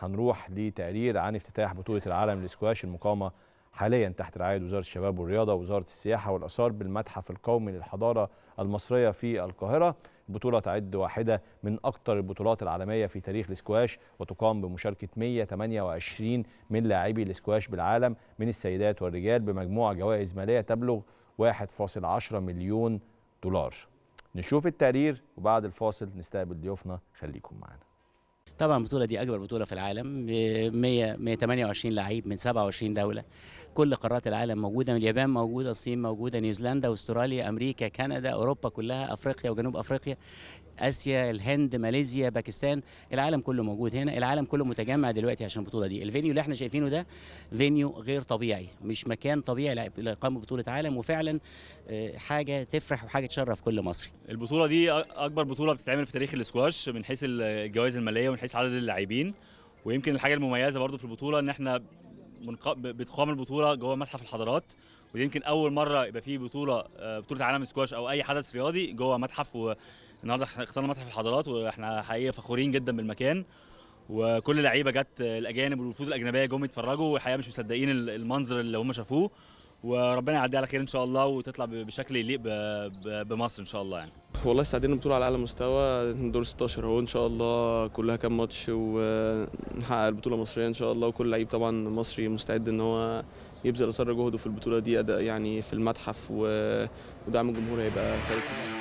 هنروح لتقرير عن افتتاح بطولة العالم للسكواش المقامة حاليا تحت رعاية وزارة الشباب والرياضة ووزارة السياحة والآثار بالمتحف القومي للحضارة المصرية في القاهرة البطولة تعد واحدة من أكثر البطولات العالمية في تاريخ الاسكواش وتقام بمشاركة 128 من لاعبي الاسكواش بالعالم من السيدات والرجال بمجموع جوائز مالية تبلغ 1.10 مليون دولار نشوف التقرير وبعد الفاصل نستقبل ضيوفنا خليكم معنا طبعا البطوله دي اكبر بطوله في العالم 100 128 لعيب من 27 دوله كل قارات العالم موجوده من اليابان موجوده الصين موجوده نيوزيلندا استراليا امريكا كندا اوروبا كلها افريقيا وجنوب افريقيا اسيا الهند ماليزيا باكستان العالم كله موجود هنا العالم كله متجمع دلوقتي عشان البطوله دي الفينيو اللي احنا شايفينه ده فينيو غير طبيعي مش مكان طبيعي لاقامه بطوله عالم وفعلا آه، حاجه تفرح وحاجه تشرف كل مصري البطوله دي اكبر بطوله بتتعمل في تاريخ الاسكواش من حيث الجوائز الماليه ومن حيث نقيس عدد اللاعبين ويمكن الحاجه المميزه برضو في البطوله ان احنا منق... بتقام البطوله جوه متحف الحضارات ودي يمكن اول مره يبقى في بطوله آه، بطوله عالم سكواش او اي حدث رياضي جوه متحف والنهارده اخترنا متحف الحضارات واحنا حقيقه فخورين جدا بالمكان وكل لعيبه جت الاجانب والوفود الاجنبيه جم يتفرجوا والحقيقه مش مصدقين المنظر اللي هم شافوه وربنا يعدي على خير ان شاء الله وتطلع بشكل يليق بمصر ان شاء الله يعني والله استعدينا البطوله على اعلى مستوى دور 16 اهو ان شاء الله كلها كام ماتش ونحقق البطوله المصريه ان شاء الله وكل لعيب طبعا مصري مستعد ان هو يبذل اصر جهده في البطوله دي اداء يعني في المتحف ودعم الجمهور هيبقى كويس